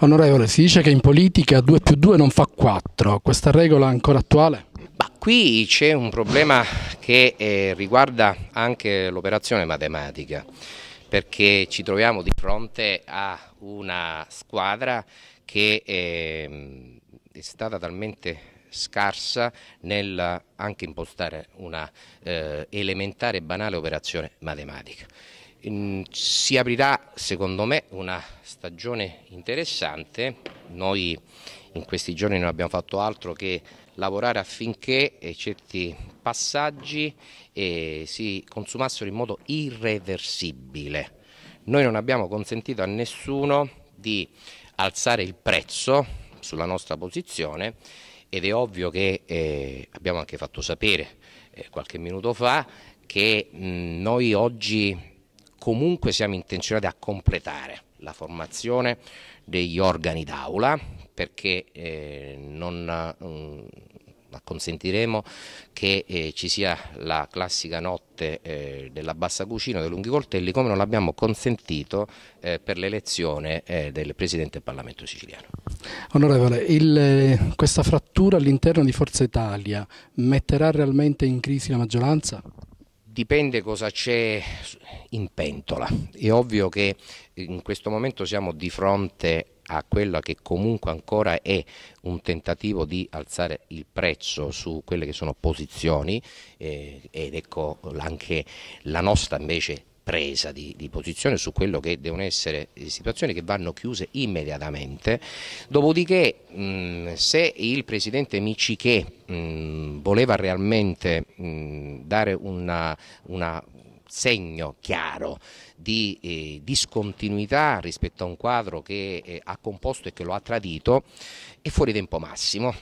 Onorevole, si dice che in politica 2 più 2 non fa 4, questa regola è ancora attuale? Ma qui c'è un problema che eh, riguarda anche l'operazione matematica, perché ci troviamo di fronte a una squadra che eh, è stata talmente scarsa nel anche impostare una eh, elementare e banale operazione matematica. Ehm, si aprirà secondo me una stagione interessante, noi in questi giorni non abbiamo fatto altro che lavorare affinché eh, certi passaggi eh, si consumassero in modo irreversibile. Noi non abbiamo consentito a nessuno di alzare il prezzo sulla nostra posizione ed è ovvio che eh, abbiamo anche fatto sapere eh, qualche minuto fa che mh, mm, noi oggi comunque siamo intenzionati a completare la formazione degli organi d'aula perché eh, non... Um, mm, consentiremo che eh, ci sia la classica notte eh, della bassa cucina dei lunghi coltelli come non l'abbiamo consentito eh, per l'elezione eh, del Presidente del Parlamento siciliano. Onorevole, il, eh, questa frattura all'interno di Forza Italia metterà realmente in crisi la maggioranza? dipende cosa c'è in pentola. È ovvio che in questo momento siamo di fronte a quello che comunque ancora è un tentativo di alzare il prezzo su quelle che sono posizioni eh, ed ecco anche la nostra invece presa di, di, posizione su quello che devono essere eh, situazioni che vanno chiuse immediatamente, dopodiché mh, se il Presidente Miciche mh, voleva realmente mh, dare un segno chiaro di eh, discontinuità rispetto a un quadro che eh, ha composto e che lo ha tradito, è fuori tempo massimo,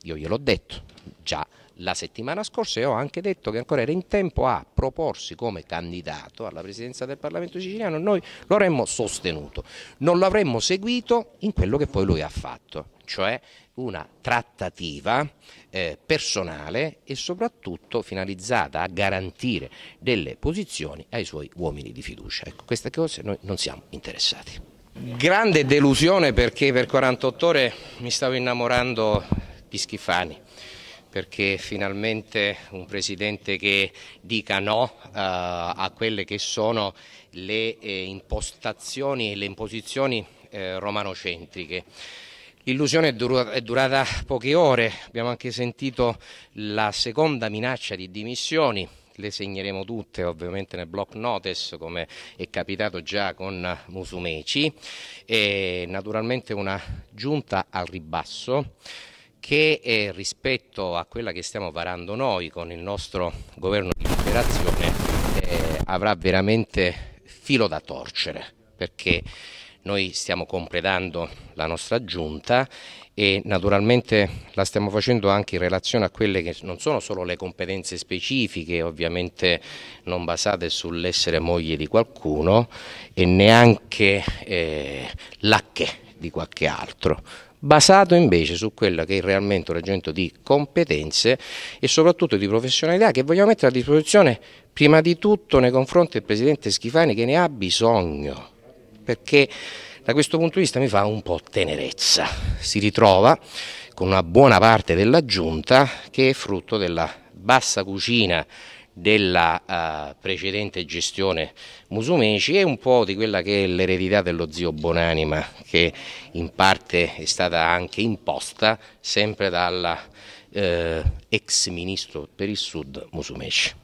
io gliel'ho detto già la settimana scorsa e ho anche detto che ancora era in tempo a proporsi come candidato alla presidenza del Parlamento siciliano, noi lo avremmo sostenuto, non lo avremmo seguito in quello che poi lui ha fatto, cioè una trattativa eh, personale e soprattutto finalizzata a garantire delle posizioni ai suoi uomini di fiducia. Ecco, queste cose noi non siamo interessati. Grande delusione perché per 48 ore mi stavo innamorando di Schifani perché finalmente un Presidente che dica no eh, a quelle che sono le eh, impostazioni e le imposizioni eh, romanocentriche. L'illusione è, dura è, durata poche ore, abbiamo anche sentito la seconda minaccia di dimissioni, le segneremo tutte ovviamente nel block notice come è capitato già con Musumeci e naturalmente una giunta al ribasso che eh, rispetto a quella che stiamo varando noi con il nostro governo di liberazione eh, avrà veramente filo da torcere perché noi stiamo completando la nostra giunta e naturalmente la stiamo facendo anche in relazione a quelle che non sono solo le competenze specifiche, ovviamente non basate sull'essere moglie di qualcuno e neanche eh, lacche di qualche altro, basato invece su quella che è realmente un ragionamento di competenze e soprattutto di professionalità che vogliamo mettere a disposizione prima di tutto nei confronti del Presidente Schifani che ne ha bisogno, perché da questo punto di vista mi fa un po' tenerezza, si ritrova con una buona parte della giunta che è frutto della bassa cucina della uh, precedente gestione Musumeci e un po' di quella che è l'eredità dello zio Bonanima che in parte è stata anche imposta sempre dalla uh, ex ministro per il sud Musumeci.